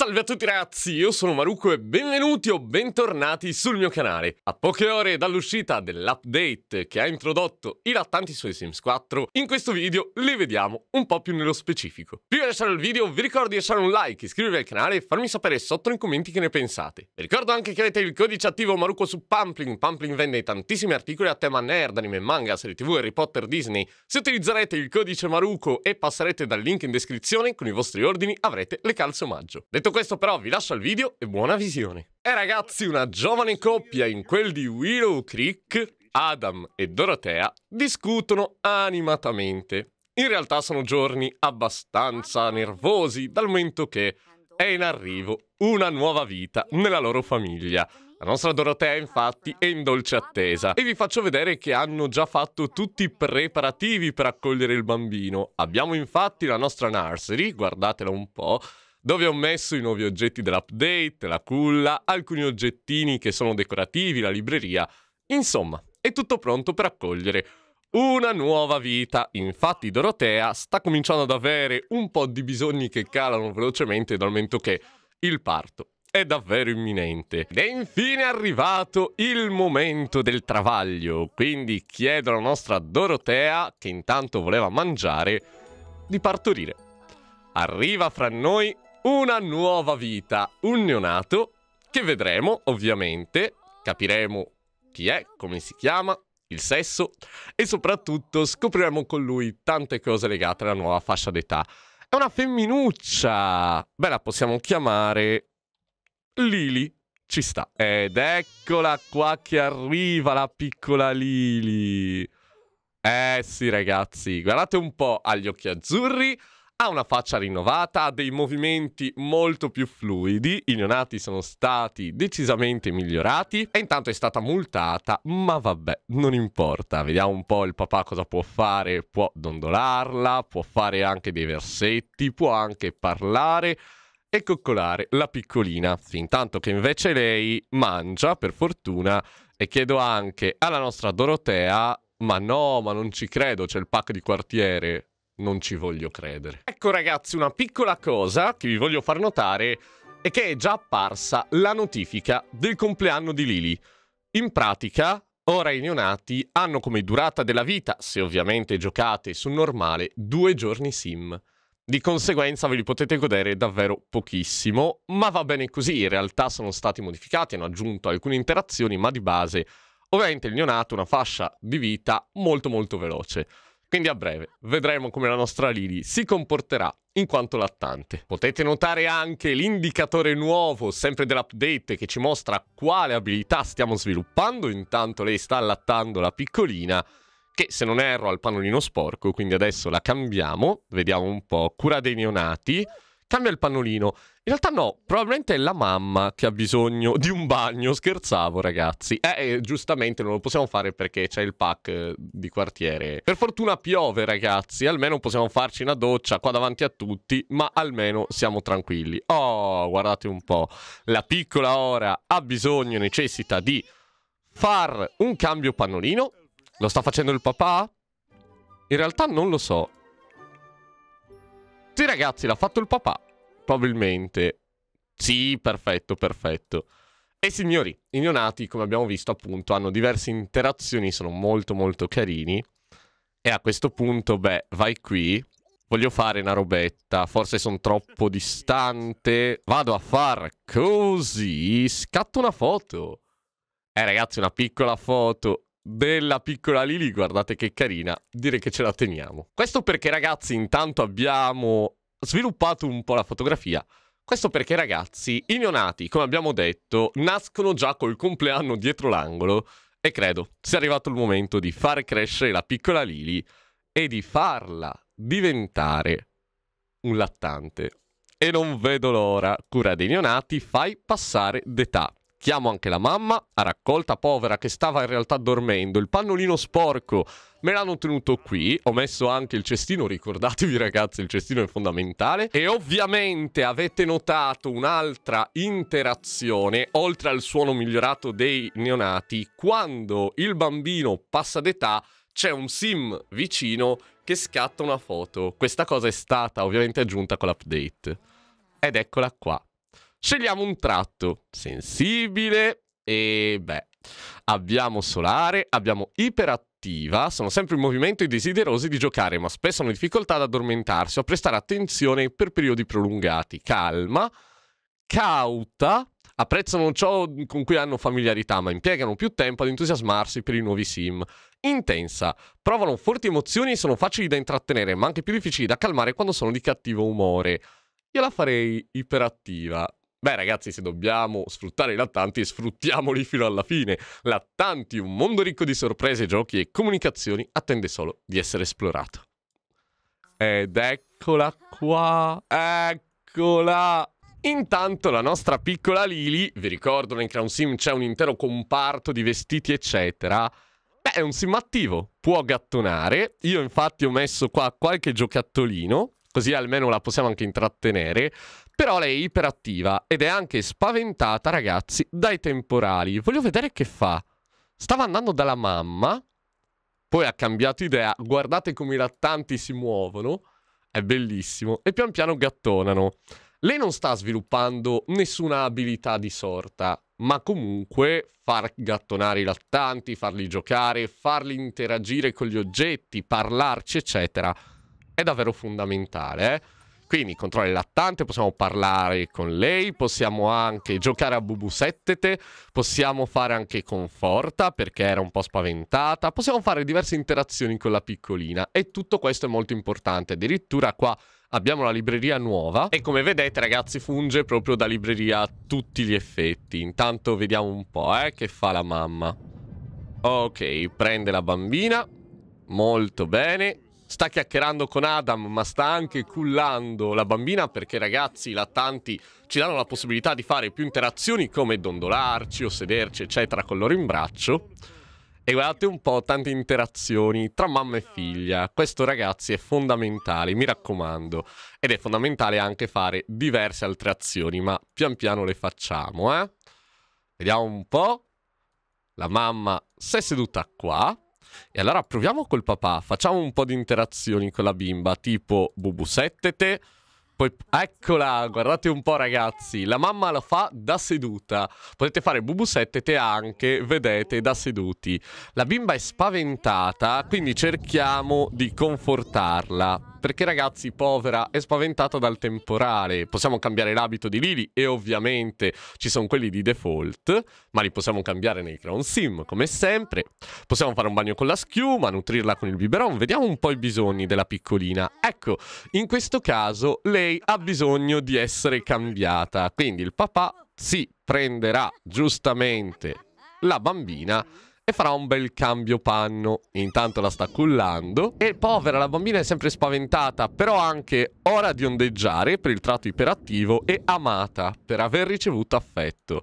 Salve a tutti ragazzi, io sono Maruco e benvenuti o bentornati sul mio canale. A poche ore dall'uscita dell'update che ha introdotto i lattanti su Sims 4, in questo video li vediamo un po' più nello specifico. Prima di lasciare il video vi ricordo di lasciare un like, iscrivervi al canale e farmi sapere sotto nei commenti che ne pensate. Vi ricordo anche che avete il codice attivo Maruco su Pumpling. Pumpling vende tantissimi articoli a tema nerd, anime, manga, serie tv, Harry Potter, Disney. Se utilizzerete il codice Maruco e passerete dal link in descrizione, con i vostri ordini avrete le calze omaggio. Detto Detto questo però vi lascio al video e buona visione. E eh, ragazzi, una giovane coppia in quel di Willow Creek, Adam e Dorotea, discutono animatamente. In realtà sono giorni abbastanza nervosi dal momento che è in arrivo una nuova vita nella loro famiglia. La nostra Dorotea infatti è in dolce attesa e vi faccio vedere che hanno già fatto tutti i preparativi per accogliere il bambino. Abbiamo infatti la nostra nursery, guardatela un po', dove ho messo i nuovi oggetti dell'update, la culla, alcuni oggettini che sono decorativi, la libreria. Insomma, è tutto pronto per accogliere una nuova vita. Infatti Dorotea sta cominciando ad avere un po' di bisogni che calano velocemente dal momento che il parto è davvero imminente. Ed è infine arrivato il momento del travaglio, quindi chiedo alla nostra Dorotea, che intanto voleva mangiare, di partorire. Arriva fra noi una nuova vita, un neonato, che vedremo ovviamente, capiremo chi è, come si chiama, il sesso e soprattutto scopriremo con lui tante cose legate alla nuova fascia d'età. È una femminuccia! Beh, la possiamo chiamare Lili. Ci sta. Ed eccola qua che arriva la piccola Lili. Eh sì ragazzi, guardate un po' agli occhi azzurri. Ha una faccia rinnovata, ha dei movimenti molto più fluidi, i neonati sono stati decisamente migliorati e intanto è stata multata, ma vabbè, non importa. Vediamo un po' il papà cosa può fare, può dondolarla, può fare anche dei versetti, può anche parlare e coccolare la piccolina, fin tanto che invece lei mangia, per fortuna, e chiedo anche alla nostra Dorotea, ma no, ma non ci credo, c'è il pack di quartiere, non ci voglio credere. Ecco ragazzi, una piccola cosa che vi voglio far notare è che è già apparsa la notifica del compleanno di Lily. In pratica, ora i neonati hanno come durata della vita, se ovviamente giocate su normale, due giorni sim. Di conseguenza ve li potete godere davvero pochissimo, ma va bene così, in realtà sono stati modificati, hanno aggiunto alcune interazioni, ma di base ovviamente il neonato ha una fascia di vita molto molto veloce. Quindi a breve vedremo come la nostra Lily si comporterà in quanto lattante. Potete notare anche l'indicatore nuovo, sempre dell'update, che ci mostra quale abilità stiamo sviluppando. Intanto lei sta allattando la piccolina, che se non erro ha il pannolino sporco, quindi adesso la cambiamo. Vediamo un po'. Cura dei neonati cambia il pannolino. In realtà no, probabilmente è la mamma che ha bisogno di un bagno, scherzavo ragazzi. Eh, eh giustamente non lo possiamo fare perché c'è il pack eh, di quartiere. Per fortuna piove ragazzi, almeno possiamo farci una doccia qua davanti a tutti, ma almeno siamo tranquilli. Oh, guardate un po', la piccola ora ha bisogno, necessita di far un cambio pannolino. Lo sta facendo il papà? In realtà non lo so. Sì, ragazzi, l'ha fatto il papà. Probabilmente. Sì, perfetto, perfetto. E signori, i neonati, come abbiamo visto appunto, hanno diverse interazioni, sono molto molto carini. E a questo punto, beh, vai qui. Voglio fare una robetta, forse sono troppo distante. Vado a far così, scatto una foto. Eh ragazzi, una piccola foto della piccola Lili, guardate che carina, direi che ce la teniamo. Questo perché ragazzi intanto abbiamo sviluppato un po' la fotografia. Questo perché ragazzi, i neonati, come abbiamo detto, nascono già col compleanno dietro l'angolo e credo sia arrivato il momento di far crescere la piccola Lili e di farla diventare un lattante. E non vedo l'ora, cura dei neonati, fai passare d'età. Chiamo anche la mamma, a raccolta povera che stava in realtà dormendo, il pannolino sporco me l'hanno tenuto qui, ho messo anche il cestino, ricordatevi ragazzi il cestino è fondamentale e ovviamente avete notato un'altra interazione oltre al suono migliorato dei neonati quando il bambino passa d'età c'è un sim vicino che scatta una foto. Questa cosa è stata ovviamente aggiunta con l'update. Ed eccola qua. Scegliamo un tratto sensibile e beh, abbiamo solare, abbiamo iperattività sono sempre in movimento e desiderosi di giocare, ma spesso hanno difficoltà ad addormentarsi o a prestare attenzione per periodi prolungati. Calma, cauta, apprezzano ciò con cui hanno familiarità, ma impiegano più tempo ad entusiasmarsi per i nuovi sim. Intensa, provano forti emozioni e sono facili da intrattenere, ma anche più difficili da calmare quando sono di cattivo umore. Io la farei iperattiva. Beh ragazzi, se dobbiamo sfruttare i lattanti, sfruttiamoli fino alla fine. Lattanti, un mondo ricco di sorprese, giochi e comunicazioni, attende solo di essere esplorato. Ed eccola qua, eccola! Intanto la nostra piccola Lily, vi ricordo nel Crown Sim c'è un intero comparto di vestiti eccetera, beh è un sim attivo, può gattonare, io infatti ho messo qua qualche giocattolino, così almeno la possiamo anche intrattenere. Però lei è iperattiva ed è anche spaventata, ragazzi, dai temporali. Voglio vedere che fa. Stava andando dalla mamma, poi ha cambiato idea. Guardate come i lattanti si muovono. È bellissimo. E pian piano gattonano. Lei non sta sviluppando nessuna abilità di sorta, ma comunque far gattonare i lattanti, farli giocare, farli interagire con gli oggetti, parlarci, eccetera, è davvero fondamentale. Eh? Quindi controlla il lattante, possiamo parlare con lei, possiamo anche giocare a Bubu Settete, possiamo fare anche conforta perché era un po' spaventata, possiamo fare diverse interazioni con la piccolina e tutto questo è molto importante. Addirittura qua abbiamo la libreria nuova e come vedete ragazzi funge proprio da libreria a tutti gli effetti. Intanto vediamo un po' eh, che fa la mamma. Ok, prende la bambina, molto bene, sta chiacchierando con Adam, ma sta anche cullando la bambina perché ragazzi lattanti ci danno la possibilità di fare più interazioni come dondolarci o sederci, eccetera, con loro in braccio. E guardate un po' tante interazioni tra mamma e figlia. Questo ragazzi è fondamentale, mi raccomando. Ed è fondamentale anche fare diverse altre azioni, ma pian piano le facciamo, eh? Vediamo un po'. La mamma si è seduta qua e allora proviamo col papà, facciamo un po' di interazioni con la bimba, tipo Bubu settete, poi eccola, guardate un po' ragazzi, la mamma lo fa da seduta. Potete fare bubu bubusettete anche, vedete, da seduti. La bimba è spaventata, quindi cerchiamo di confortarla. Perché ragazzi, povera, è spaventata dal temporale. Possiamo cambiare l'abito di Lily e ovviamente ci sono quelli di default, ma li possiamo cambiare nei Crown Sim, come sempre. Possiamo fare un bagno con la schiuma, nutrirla con il biberon, vediamo un po' i bisogni della piccolina. Ecco, in questo caso lei ha bisogno di essere cambiata, quindi il papà si prenderà giustamente la bambina e farà un bel cambio panno. Intanto la sta cullando. E povera, la bambina è sempre spaventata, però anche ora di ondeggiare per il tratto iperattivo e amata per aver ricevuto affetto.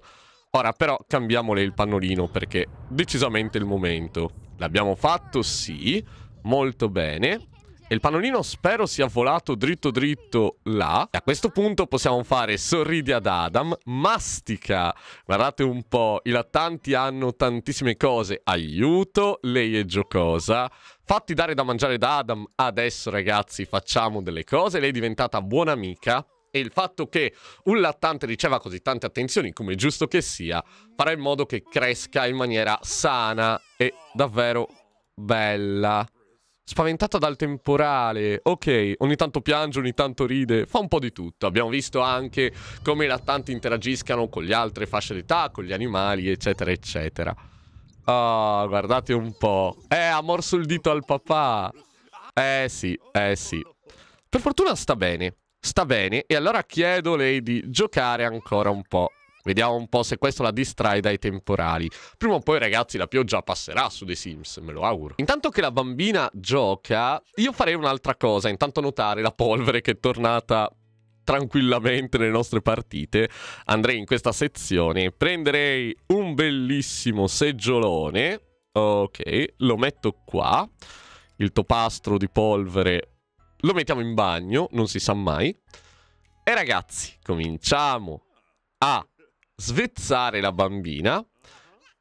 Ora però cambiamole il pannolino perché decisamente è il momento. L'abbiamo fatto, sì, molto bene. E il pallonino spero sia volato dritto dritto là. E a questo punto possiamo fare sorridi ad Adam, mastica. Guardate un po', i lattanti hanno tantissime cose. Aiuto, lei è giocosa. Fatti dare da mangiare da Adam, adesso ragazzi facciamo delle cose. Lei è diventata buona amica e il fatto che un lattante riceva così tante attenzioni, come è giusto che sia, farà in modo che cresca in maniera sana e davvero bella spaventata dal temporale. Ok, ogni tanto piange, ogni tanto ride, fa un po' di tutto. Abbiamo visto anche come i lattanti interagiscano con le altre fasce d'età, con gli animali, eccetera, eccetera. Oh, guardate un po'. Eh, ha morso il dito al papà. Eh sì, eh sì. Per fortuna sta bene. Sta bene, e allora chiedo lei di giocare ancora un po'. Vediamo un po' se questo la distrae dai temporali. Prima o poi, ragazzi, la pioggia passerà su The Sims, me lo auguro. Intanto che la bambina gioca, io farei un'altra cosa. Intanto notare la polvere che è tornata tranquillamente nelle nostre partite, andrei in questa sezione, prenderei un bellissimo seggiolone, ok, lo metto qua, il topastro di polvere lo mettiamo in bagno, non si sa mai, e ragazzi, cominciamo a svezzare la bambina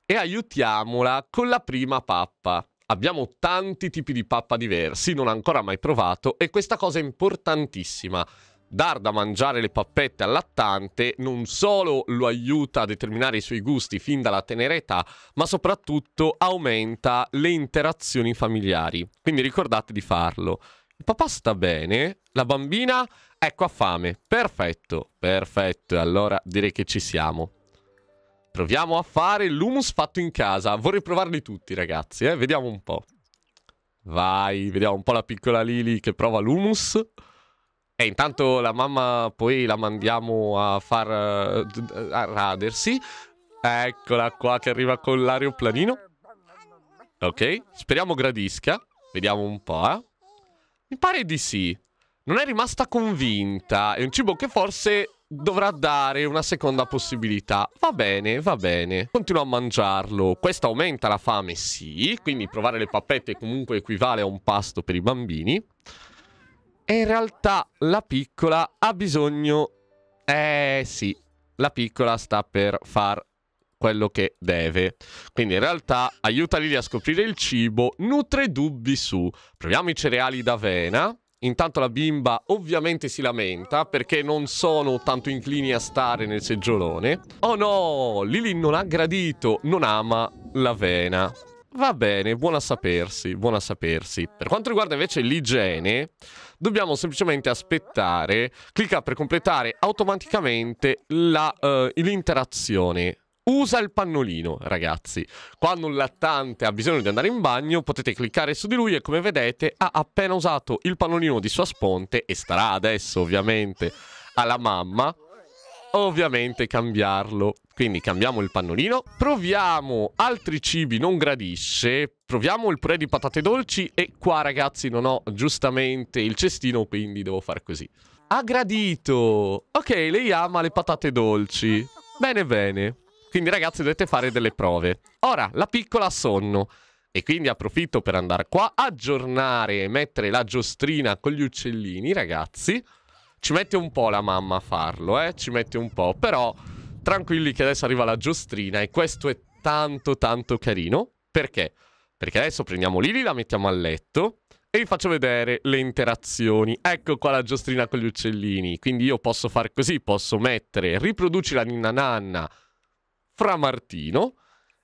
e aiutiamola con la prima pappa. Abbiamo tanti tipi di pappa diversi, non ancora mai provato e questa cosa è importantissima. Dar da mangiare le pappette al lattante non solo lo aiuta a determinare i suoi gusti fin dalla tenera età, ma soprattutto aumenta le interazioni familiari. Quindi ricordate di farlo. Il papà sta bene, la bambina Ecco, ha fame. Perfetto, perfetto. Allora direi che ci siamo. Proviamo a fare l'humus fatto in casa. Vorrei provarli tutti, ragazzi, eh. Vediamo un po'. Vai, vediamo un po' la piccola Lily che prova l'humus. E intanto la mamma poi la mandiamo a far... Eh, a radersi. Eccola qua che arriva con l'aeroplanino. Ok, speriamo gradisca. Vediamo un po', eh. Mi pare di sì non è rimasta convinta. È un cibo che forse dovrà dare una seconda possibilità. Va bene, va bene. Continua a mangiarlo. Questo aumenta la fame, sì. Quindi provare le pappette comunque equivale a un pasto per i bambini. E in realtà la piccola ha bisogno... Eh sì, la piccola sta per far quello che deve. Quindi in realtà aiuta Lily a scoprire il cibo, nutre dubbi su. Proviamo i cereali d'avena. Intanto la bimba ovviamente si lamenta perché non sono tanto inclini a stare nel seggiolone. Oh no, Lily non ha gradito, non ama l'avena. Va bene, buona sapersi, buona sapersi. Per quanto riguarda invece l'igiene, dobbiamo semplicemente aspettare, clicca per completare automaticamente eh, l'interazione usa il pannolino, ragazzi. Quando un lattante ha bisogno di andare in bagno, potete cliccare su di lui e come vedete ha appena usato il pannolino di sua sponte e starà adesso ovviamente alla mamma ovviamente cambiarlo. Quindi cambiamo il pannolino, proviamo altri cibi, non gradisce, proviamo il purè di patate dolci e qua ragazzi non ho giustamente il cestino quindi devo fare così. Ha gradito! Ok, lei ama le patate dolci. Bene bene. Quindi ragazzi dovete fare delle prove. Ora, la piccola ha sonno. E quindi approfitto per andare qua, aggiornare e mettere la giostrina con gli uccellini, ragazzi. Ci mette un po' la mamma a farlo, eh. Ci mette un po'. Però tranquilli che adesso arriva la giostrina e questo è tanto tanto carino. Perché? Perché adesso prendiamo Lily, la mettiamo a letto e vi faccio vedere le interazioni. Ecco qua la giostrina con gli uccellini. Quindi io posso fare così, posso mettere riproduci la ninna nanna Framartino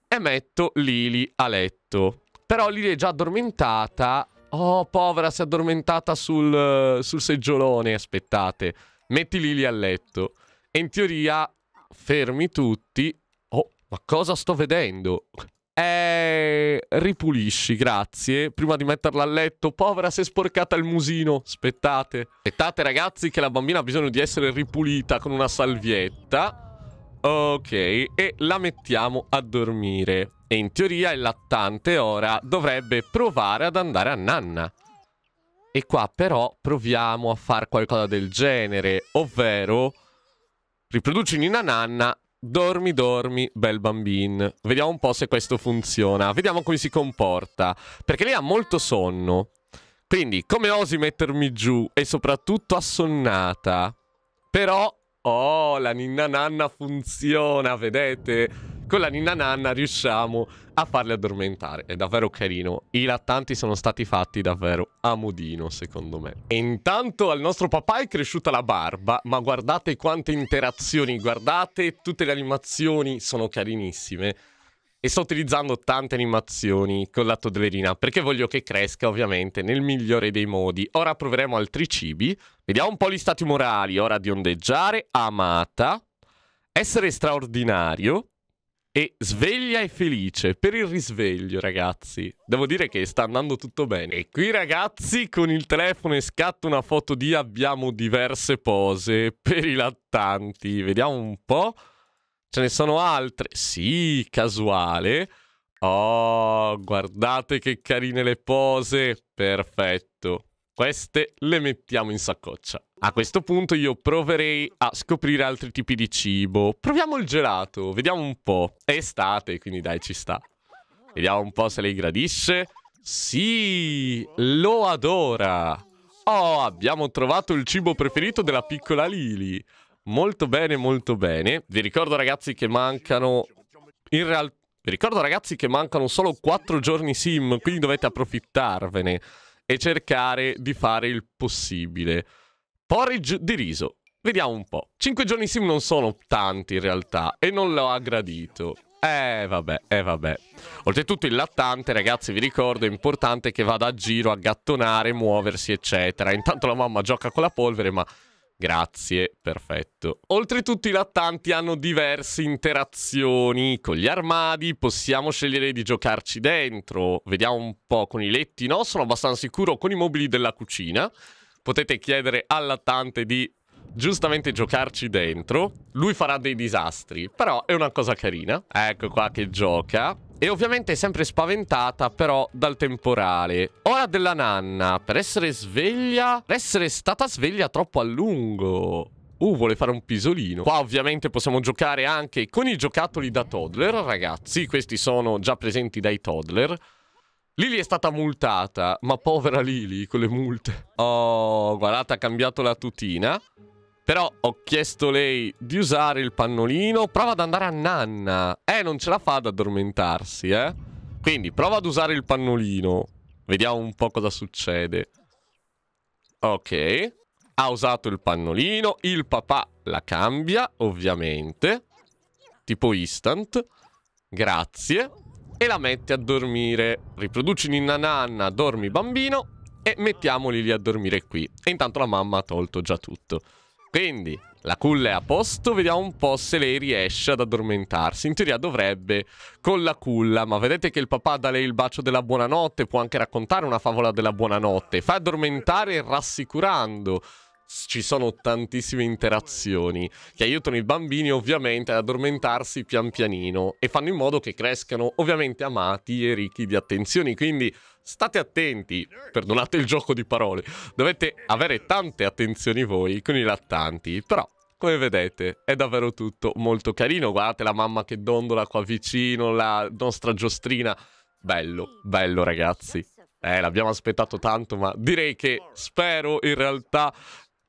e metto Lili a letto. Però Lili è già addormentata. Oh, povera, si è addormentata sul, sul seggiolone. Aspettate. Metti Lili a letto. E in teoria, fermi tutti. Oh, ma cosa sto vedendo? Eh, ripulisci, grazie. Prima di metterla a letto, povera, si è sporcata il musino. Aspettate. Aspettate, ragazzi, che la bambina ha bisogno di essere ripulita con una salvietta. Ok, e la mettiamo a dormire. E in teoria il lattante ora dovrebbe provare ad andare a nanna. E qua però proviamo a fare qualcosa del genere, ovvero riproduci Nina Nanna, dormi dormi bel bambino. Vediamo un po' se questo funziona, vediamo come si comporta, perché lei ha molto sonno. Quindi come osi mettermi giù e soprattutto assonnata. Però Oh, la ninna nanna funziona, vedete? Con la ninna nanna riusciamo a farle addormentare. È davvero carino. I lattanti sono stati fatti davvero a modino, secondo me. E intanto al nostro papà è cresciuta la barba, ma guardate quante interazioni, guardate, tutte le animazioni sono carinissime e sto utilizzando tante animazioni con la todlerina perché voglio che cresca ovviamente nel migliore dei modi. Ora proveremo altri cibi, vediamo un po' gli stati morali, ora di ondeggiare, amata, essere straordinario e sveglia e felice per il risveglio ragazzi. Devo dire che sta andando tutto bene. E qui ragazzi con il telefono e scatto una foto di abbiamo diverse pose per i lattanti, vediamo un po'. Ce ne sono altre? Sì, casuale. Oh, guardate che carine le pose. Perfetto. Queste le mettiamo in saccoccia. A questo punto io proverei a scoprire altri tipi di cibo. Proviamo il gelato, vediamo un po'. È estate, quindi dai, ci sta. Vediamo un po' se lei gradisce. Sì, lo adora. Oh, abbiamo trovato il cibo preferito della piccola Lily. Molto bene, molto bene. Vi ricordo ragazzi che mancano... In realtà... Vi ricordo ragazzi che mancano solo 4 giorni sim, quindi dovete approfittarvene e cercare di fare il possibile. Porridge di riso. Vediamo un po'. 5 giorni sim non sono tanti in realtà e non l'ho aggradito. Eh vabbè, eh vabbè. Oltretutto il lattante, ragazzi, vi ricordo, è importante che vada a giro a gattonare, muoversi, eccetera. Intanto la mamma gioca con la polvere, ma Grazie, perfetto. Oltretutto i lattanti hanno diverse interazioni con gli armadi, possiamo scegliere di giocarci dentro. Vediamo un po' con i letti, no? Sono abbastanza sicuro con i mobili della cucina. Potete chiedere al lattante di giustamente giocarci dentro. Lui farà dei disastri, però è una cosa carina. Ecco qua che gioca e ovviamente sempre spaventata però dal temporale. Ora della nanna, per essere sveglia, per essere stata sveglia troppo a lungo. Uh, vuole fare un pisolino. Qua ovviamente possiamo giocare anche con i giocattoli da toddler, ragazzi. Questi sono già presenti dai toddler. Lily è stata multata, ma povera Lily con le multe. Oh, guardate, ha cambiato la tutina. Però ho chiesto lei di usare il pannolino. Prova ad andare a nanna. Eh, non ce la fa ad addormentarsi, eh. Quindi prova ad usare il pannolino. Vediamo un po' cosa succede. Ok. Ha usato il pannolino. Il papà la cambia, ovviamente. Tipo instant. Grazie. E la metti a dormire. Riproduci ninna nanna, dormi bambino. E mettiamoli lì a dormire qui. E intanto la mamma ha tolto già tutto. Quindi, la culla è a posto, vediamo un po' se lei riesce ad addormentarsi. In teoria dovrebbe con la culla, ma vedete che il papà dà lei il bacio della buonanotte, può anche raccontare una favola della buonanotte. Fa addormentare rassicurando ci sono tantissime interazioni che aiutano i bambini ovviamente ad addormentarsi pian pianino e fanno in modo che crescano ovviamente amati e ricchi di attenzioni. Quindi state attenti, perdonate il gioco di parole, dovete avere tante attenzioni voi con i lattanti, però come vedete è davvero tutto molto carino, guardate la mamma che dondola qua vicino, la nostra giostrina, bello, bello ragazzi. Eh, l'abbiamo aspettato tanto, ma direi che spero in realtà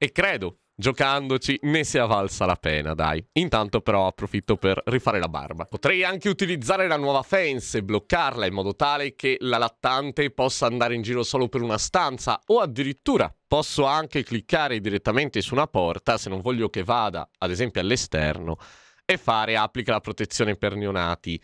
e credo giocandoci ne sia valsa la pena, dai. Intanto però approfitto per rifare la barba. Potrei anche utilizzare la nuova fence, e bloccarla in modo tale che la lattante possa andare in giro solo per una stanza o addirittura posso anche cliccare direttamente su una porta se non voglio che vada, ad esempio, all'esterno e fare applica la protezione per neonati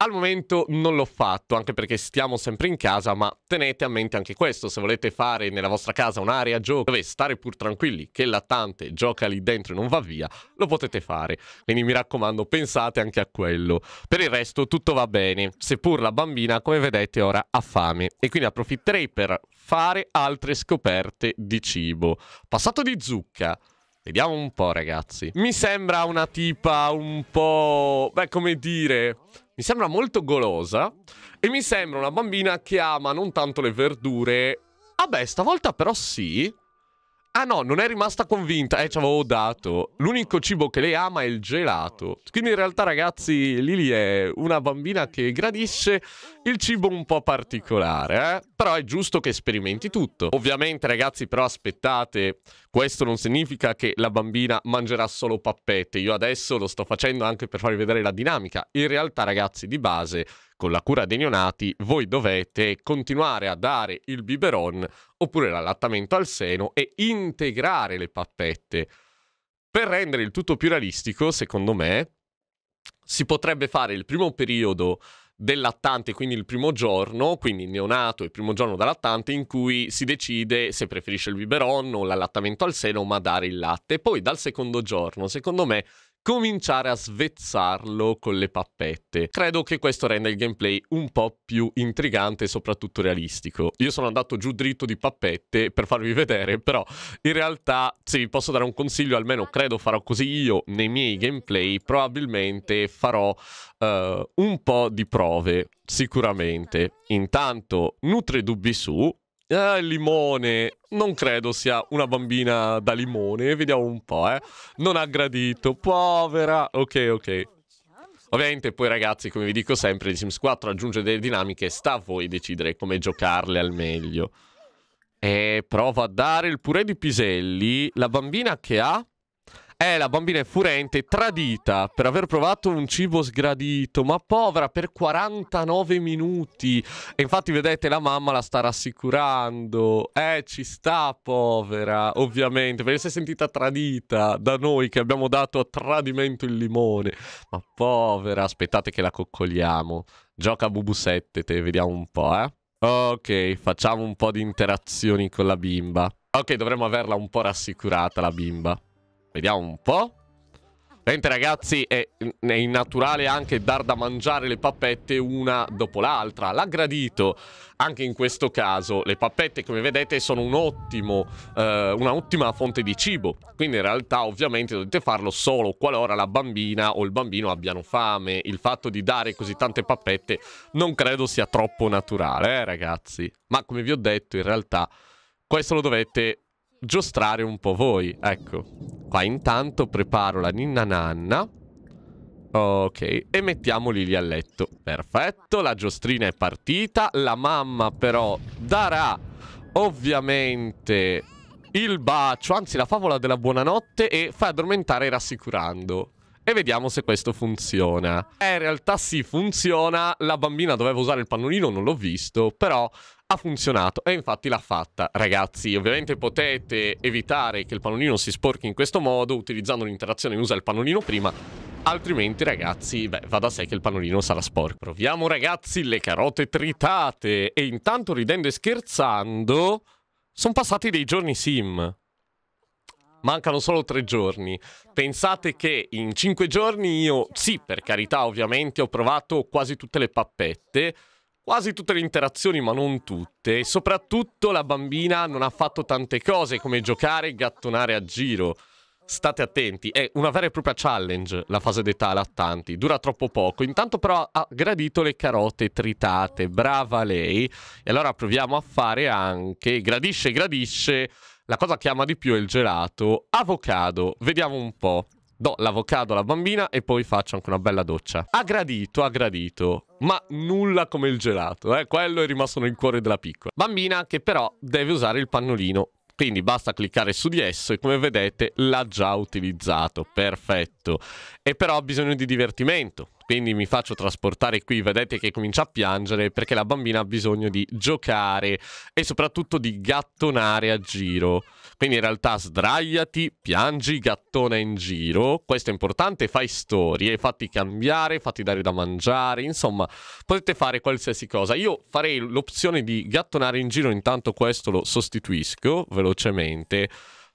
al momento non l'ho fatto, anche perché stiamo sempre in casa, ma tenete a mente anche questo, se volete fare nella vostra casa un'area gioco dove stare pur tranquilli che il lattante gioca lì dentro e non va via, lo potete fare. Quindi mi raccomando, pensate anche a quello. Per il resto tutto va bene, seppur la bambina, come vedete, ora ha fame e quindi approfitterei per fare altre scoperte di cibo. Passato di zucca. Vediamo un po', ragazzi. Mi sembra una tipa un po'... Beh, come dire mi sembra molto golosa e mi sembra una bambina che ama non tanto le verdure. Ah beh, stavolta però sì. Ah no, non è rimasta convinta. Eh, ci avevo dato. L'unico cibo che lei ama è il gelato. Quindi in realtà, ragazzi, Lily è una bambina che gradisce il cibo un po' particolare, eh? Però è giusto che sperimenti tutto. Ovviamente, ragazzi, però aspettate questo non significa che la bambina mangerà solo pappette, io adesso lo sto facendo anche per farvi vedere la dinamica. In realtà ragazzi di base con la cura dei neonati voi dovete continuare a dare il biberon oppure l'allattamento al seno e integrare le pappette. Per rendere il tutto più realistico, secondo me, si potrebbe fare il primo periodo del lattante, quindi il primo giorno, quindi il neonato e il primo giorno da lattante, in cui si decide se preferisce il biberon o l'allattamento al seno, ma dare il latte. Poi dal secondo giorno, secondo me, cominciare a svezzarlo con le pappette. Credo che questo renda il gameplay un po' più intrigante e soprattutto realistico. Io sono andato giù dritto di pappette per farvi vedere, però in realtà se vi posso dare un consiglio, almeno credo farò così io nei miei gameplay, probabilmente farò uh, un po' di prove, sicuramente. Intanto nutre dubbi su, eh, limone, non credo sia una bambina da limone, vediamo un po', eh. Non ha gradito, povera. Ok, ok. Ovviamente poi ragazzi, come vi dico sempre, The Sims 4 aggiunge delle dinamiche, sta a voi decidere come giocarle al meglio. E eh, prova a dare il purè di piselli. La bambina che ha eh, la bambina è furente, tradita per aver provato un cibo sgradito, ma povera per 49 minuti. E infatti vedete la mamma la sta rassicurando. Eh, ci sta, povera, ovviamente, perché si è sentita tradita da noi che abbiamo dato a tradimento il limone. Ma povera, aspettate che la coccoliamo. Gioca a Bubu 7, te vediamo un po', eh. Ok, facciamo un po' di interazioni con la bimba. Ok, dovremmo averla un po' rassicurata la bimba. Vediamo un po'. Veramente ragazzi è, è, innaturale anche dar da mangiare le pappette una dopo l'altra. L'ha gradito anche in questo caso. Le pappette come vedete sono un ottimo, eh, un'ottima fonte di cibo. Quindi in realtà ovviamente dovete farlo solo qualora la bambina o il bambino abbiano fame. Il fatto di dare così tante pappette non credo sia troppo naturale eh, ragazzi. Ma come vi ho detto in realtà questo lo dovete giostrare un po' voi. Ecco. Qua intanto preparo la ninna nanna. Ok, e mettiamo Lili a letto. Perfetto, la giostrina è partita. La mamma però darà ovviamente il bacio, anzi la favola della buonanotte e fa addormentare rassicurando. E vediamo se questo funziona. Eh, in realtà sì, funziona. La bambina doveva usare il pannolino, non l'ho visto, però ha funzionato e infatti l'ha fatta. Ragazzi, ovviamente potete evitare che il pannolino si sporchi in questo modo utilizzando l'interazione usa il pannolino prima, altrimenti ragazzi, beh, va da sé che il pannolino sarà sporco. Proviamo ragazzi le carote tritate e intanto ridendo e scherzando sono passati dei giorni sim. Mancano solo tre giorni. Pensate che in cinque giorni io, sì, per carità, ovviamente ho provato quasi tutte le pappette, quasi tutte le interazioni, ma non tutte. E soprattutto la bambina non ha fatto tante cose come giocare e gattonare a giro. State attenti, è una vera e propria challenge la fase d'età lattanti, dura troppo poco. Intanto però ha gradito le carote tritate, brava lei. E allora proviamo a fare anche, gradisce, gradisce, la cosa che ama di più è il gelato, avocado. Vediamo un po' do l'avocado alla bambina e poi faccio anche una bella doccia. Ha gradito, ha gradito, ma nulla come il gelato, eh? quello è rimasto nel cuore della piccola. Bambina che però deve usare il pannolino quindi basta cliccare su di esso e come vedete l'ha già utilizzato, perfetto. E però ha bisogno di divertimento, quindi mi faccio trasportare qui, vedete che comincia a piangere perché la bambina ha bisogno di giocare e soprattutto di gattonare a giro. Quindi in realtà sdraiati, piangi, gattona in giro, questo è importante, fai storie, fatti cambiare, fatti dare da mangiare, insomma potete fare qualsiasi cosa. Io farei l'opzione di gattonare in giro, intanto questo lo sostituisco velocemente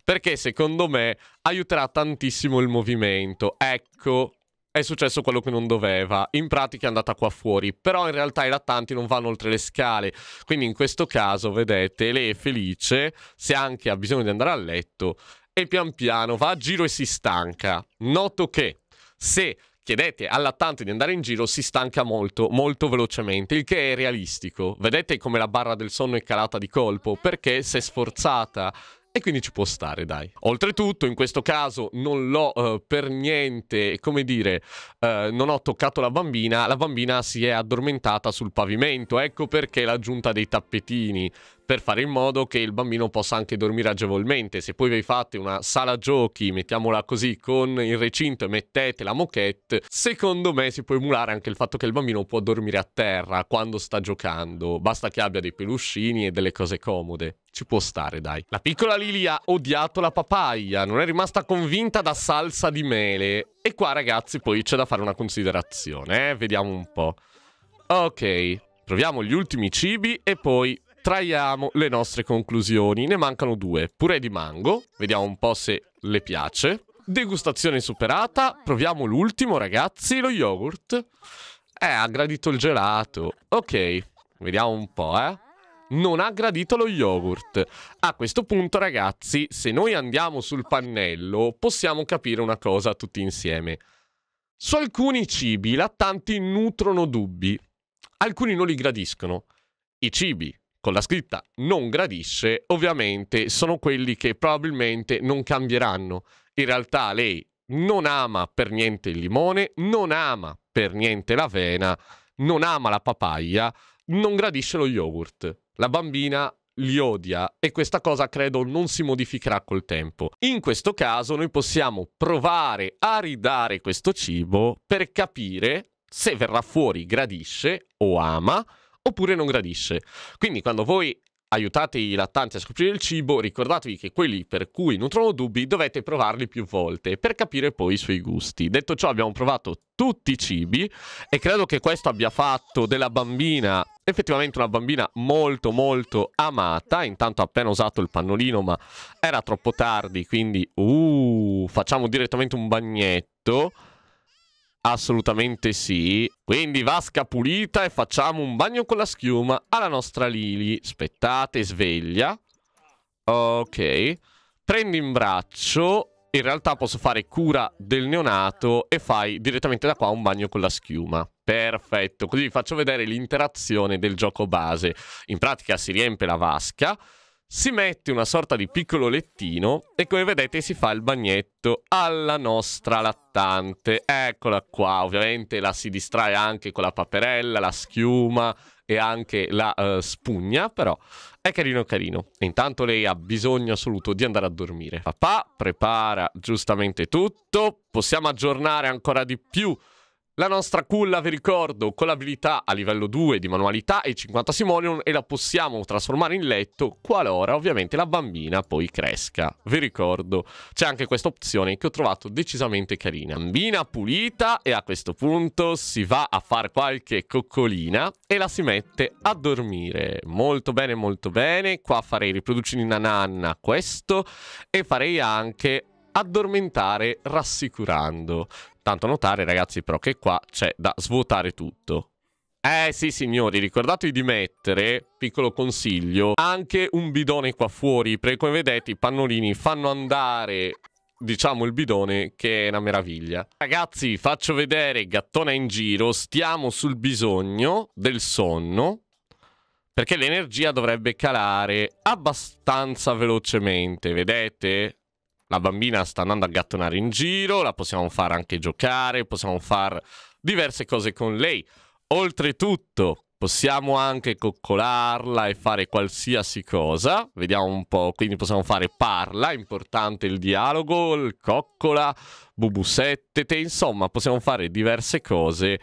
perché secondo me aiuterà tantissimo il movimento. Ecco, è successo quello che non doveva. In pratica è andata qua fuori, però in realtà i lattanti non vanno oltre le scale. Quindi in questo caso, vedete, lei è felice, se anche ha bisogno di andare a letto, e pian piano va a giro e si stanca. Noto che se chiedete al lattante di andare in giro si stanca molto, molto velocemente, il che è realistico. Vedete come la barra del sonno è calata di colpo, perché si è sforzata e quindi ci può stare, dai. Oltretutto, in questo caso non l'ho uh, per niente, come dire, uh, non ho toccato la bambina, la bambina si è addormentata sul pavimento, ecco perché l'aggiunta dei tappetini per fare in modo che il bambino possa anche dormire agevolmente. Se poi vi fate una sala giochi, mettiamola così, con il recinto e mettete la moquette, secondo me si può emulare anche il fatto che il bambino può dormire a terra quando sta giocando, basta che abbia dei peluscini e delle cose comode. Ci può stare, dai. La piccola Lily ha odiato la papaya, non è rimasta convinta da salsa di mele. E qua, ragazzi, poi c'è da fare una considerazione, eh? Vediamo un po'. Ok, proviamo gli ultimi cibi e poi traiamo le nostre conclusioni. Ne mancano due. Purè di mango, vediamo un po' se le piace. Degustazione superata, proviamo l'ultimo, ragazzi, lo yogurt. Eh, ha gradito il gelato. Ok, vediamo un po', eh non ha gradito lo yogurt. A questo punto, ragazzi, se noi andiamo sul pannello, possiamo capire una cosa tutti insieme. Su alcuni cibi i lattanti nutrono dubbi. Alcuni non li gradiscono. I cibi con la scritta non gradisce, ovviamente, sono quelli che probabilmente non cambieranno. In realtà lei non ama per niente il limone, non ama per niente l'avena, non ama la papaya, non gradisce lo yogurt. La bambina li odia e questa cosa credo non si modificherà col tempo. In questo caso noi possiamo provare a ridare questo cibo per capire se verrà fuori gradisce o ama oppure non gradisce. Quindi quando voi aiutate i lattanti a scoprire il cibo, ricordatevi che quelli per cui non nutrono dubbi dovete provarli più volte per capire poi i suoi gusti. Detto ciò abbiamo provato tutti i cibi e credo che questo abbia fatto della bambina effettivamente una bambina molto molto amata intanto ho appena usato il pannolino ma era troppo tardi quindi uh, facciamo direttamente un bagnetto Assolutamente sì. Quindi vasca pulita e facciamo un bagno con la schiuma alla nostra Lily. Aspettate, sveglia. Ok. Prendi in braccio. In realtà posso fare cura del neonato e fai direttamente da qua un bagno con la schiuma. Perfetto, così vi faccio vedere l'interazione del gioco base. In pratica si riempie la vasca si mette una sorta di piccolo lettino e come vedete si fa il bagnetto alla nostra lattante. Eccola qua, ovviamente la si distrae anche con la paperella, la schiuma e anche la uh, spugna, però è carino carino. E intanto lei ha bisogno assoluto di andare a dormire. Papà prepara giustamente tutto, possiamo aggiornare ancora di più la nostra culla, vi ricordo, con l'abilità a livello 2 di manualità e 50 simoleon e la possiamo trasformare in letto qualora ovviamente la bambina poi cresca. Vi ricordo, c'è anche questa opzione che ho trovato decisamente carina. Bambina pulita e a questo punto si va a fare qualche coccolina e la si mette a dormire. Molto bene, molto bene. Qua farei riproduci in nanna questo e farei anche addormentare rassicurando. Tanto notare, ragazzi, però, che qua c'è da svuotare tutto. Eh sì signori, ricordatevi di mettere, piccolo consiglio, anche un bidone qua fuori, perché come vedete i pannolini fanno andare, diciamo, il bidone che è una meraviglia. Ragazzi, faccio vedere gattona in giro, stiamo sul bisogno del sonno, perché l'energia dovrebbe calare abbastanza velocemente, vedete? la bambina sta andando a gattonare in giro, la possiamo far anche giocare, possiamo fare diverse cose con lei. Oltretutto, possiamo anche coccolarla e fare qualsiasi cosa. Vediamo un po', quindi possiamo fare parla, importante il dialogo, il coccola, bubusettete, insomma, possiamo fare diverse cose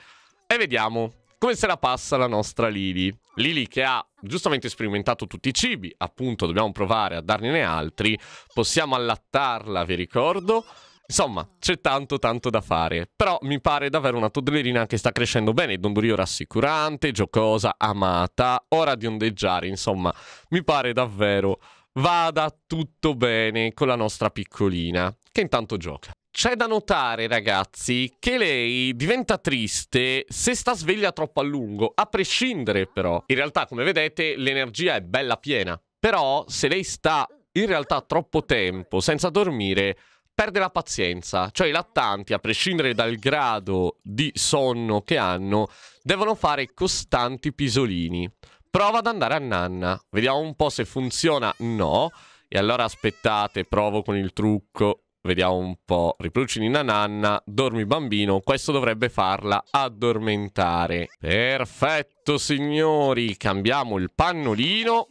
e vediamo come se la passa la nostra Lili? Lili che ha giustamente sperimentato tutti i cibi, appunto dobbiamo provare a darne altri, possiamo allattarla, vi ricordo. Insomma, c'è tanto tanto da fare, però mi pare davvero una toddlerina che sta crescendo bene, dondorio rassicurante, giocosa, amata, ora di ondeggiare, insomma, mi pare davvero vada tutto bene con la nostra piccolina, che intanto gioca. C'è da notare, ragazzi, che lei diventa triste se sta sveglia troppo a lungo, a prescindere però. In realtà, come vedete, l'energia è bella piena. Però, se lei sta in realtà troppo tempo senza dormire, perde la pazienza. Cioè i lattanti, a prescindere dal grado di sonno che hanno, devono fare costanti pisolini. Prova ad andare a nanna. Vediamo un po' se funziona. No. E allora aspettate, provo con il trucco Vediamo un po'. Riproduci Nina Nanna, dormi bambino. Questo dovrebbe farla addormentare. Perfetto, signori. Cambiamo il pannolino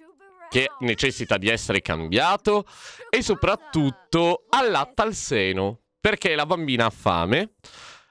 che necessita di essere cambiato e soprattutto allatta il seno perché la bambina ha fame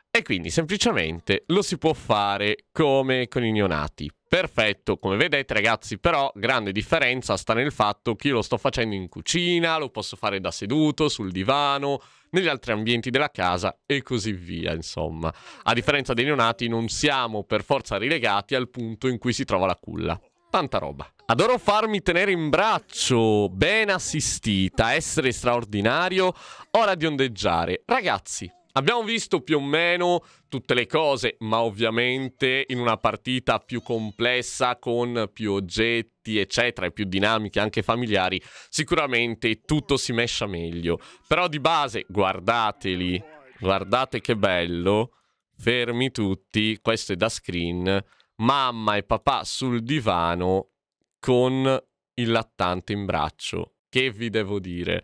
e quindi semplicemente lo si può fare come con i neonati. Perfetto, come vedete ragazzi, però grande differenza sta nel fatto che io lo sto facendo in cucina, lo posso fare da seduto, sul divano, negli altri ambienti della casa e così via, insomma. A differenza dei neonati non siamo per forza rilegati al punto in cui si trova la culla. Tanta roba. Adoro farmi tenere in braccio, ben assistita, essere straordinario, ora di ondeggiare. Ragazzi, Abbiamo visto più o meno tutte le cose, ma ovviamente in una partita più complessa, con più oggetti, eccetera, e più dinamiche anche familiari, sicuramente tutto si mescia meglio. Però di base, guardateli, guardate che bello, fermi tutti, questo è da screen, mamma e papà sul divano con il lattante in braccio. Che vi devo dire?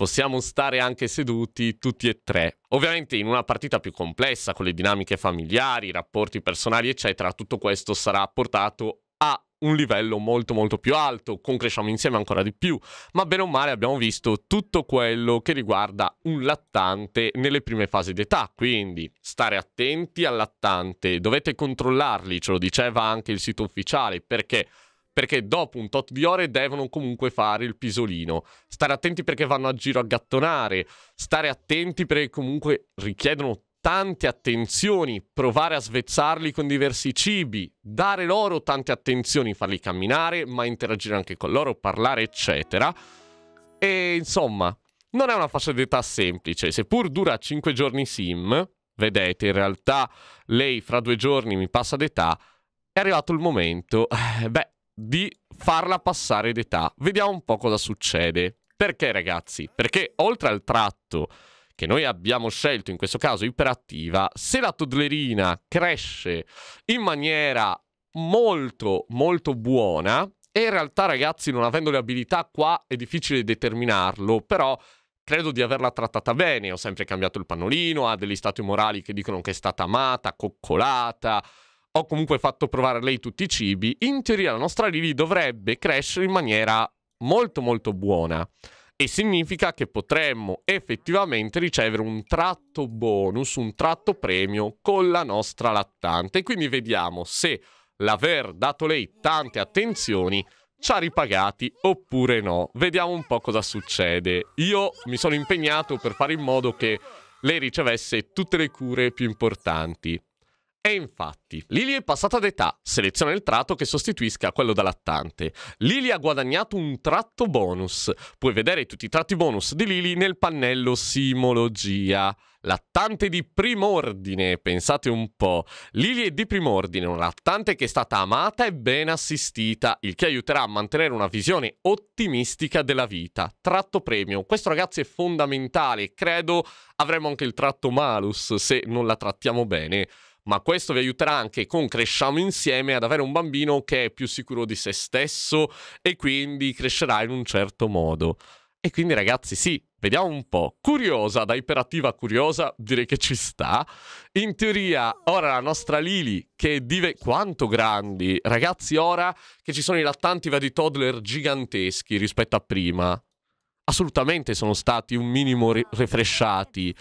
possiamo stare anche seduti tutti e tre. Ovviamente in una partita più complessa, con le dinamiche familiari, i rapporti personali, eccetera, tutto questo sarà portato a un livello molto molto più alto, con cresciamo insieme ancora di più, ma bene o male abbiamo visto tutto quello che riguarda un lattante nelle prime fasi d'età, quindi stare attenti al lattante, dovete controllarli, ce lo diceva anche il sito ufficiale, perché perché dopo un tot di ore devono comunque fare il pisolino. Stare attenti perché vanno a giro a gattonare, stare attenti perché comunque richiedono tante attenzioni, provare a svezzarli con diversi cibi, dare loro tante attenzioni, farli camminare, ma interagire anche con loro, parlare, eccetera. E insomma, non è una fascia d'età semplice, seppur dura 5 giorni sim, vedete, in realtà lei fra due giorni mi passa d'età, è arrivato il momento, eh, beh, di farla passare d'età. Vediamo un po' cosa succede. Perché ragazzi? Perché oltre al tratto che noi abbiamo scelto, in questo caso iperattiva, se la toddlerina cresce in maniera molto molto buona, e in realtà ragazzi non avendo le abilità qua è difficile determinarlo, però credo di averla trattata bene, ho sempre cambiato il pannolino, ha degli stati morali che dicono che è stata amata, coccolata, ho comunque fatto provare a lei tutti i cibi, in teoria la nostra Lily dovrebbe crescere in maniera molto molto buona. E significa che potremmo effettivamente ricevere un tratto bonus, un tratto premio con la nostra lattante. Quindi vediamo se l'aver dato lei tante attenzioni ci ha ripagati oppure no. Vediamo un po' cosa succede. Io mi sono impegnato per fare in modo che lei ricevesse tutte le cure più importanti. E infatti, Lily è passata d'età, seleziona il tratto che sostituisca quello da lattante. Lily ha guadagnato un tratto bonus. Puoi vedere tutti i tratti bonus di Lily nel pannello Simologia. Lattante di prim'ordine, pensate un po'. Lily è di prim'ordine, una lattante che è stata amata e ben assistita, il che aiuterà a mantenere una visione ottimistica della vita. Tratto premium, questo ragazzi è fondamentale, credo avremo anche il tratto malus se non la trattiamo bene ma questo vi aiuterà anche con Cresciamo insieme ad avere un bambino che è più sicuro di se stesso e quindi crescerà in un certo modo. E quindi ragazzi, sì, vediamo un po'. Curiosa, da iperattiva curiosa, direi che ci sta. In teoria, ora la nostra Lily, che dive... Quanto grandi! Ragazzi, ora che ci sono i lattanti vedi toddler giganteschi rispetto a prima. Assolutamente sono stati un minimo re- ah, refresciati.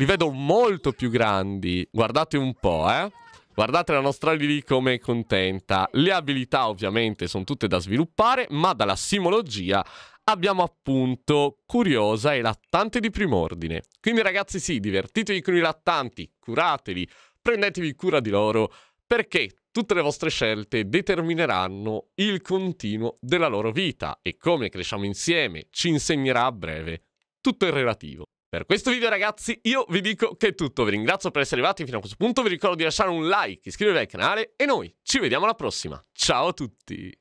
Li vedo molto più grandi. Guardate un po', eh. Guardate la nostra Lily come è contenta. Le abilità ovviamente sono tutte da sviluppare, ma dalla simologia abbiamo appunto Curiosa e Lattante di prim'ordine. Quindi ragazzi sì, divertitevi con i lattanti, curateli, prendetevi cura di loro, perché tutte le vostre scelte determineranno il continuo della loro vita e come cresciamo insieme ci insegnerà a breve. Tutto il relativo. Per questo video ragazzi io vi dico che è tutto, vi ringrazio per essere arrivati fino a questo punto, vi ricordo di lasciare un like, iscrivervi al canale e noi ci vediamo alla prossima, ciao a tutti!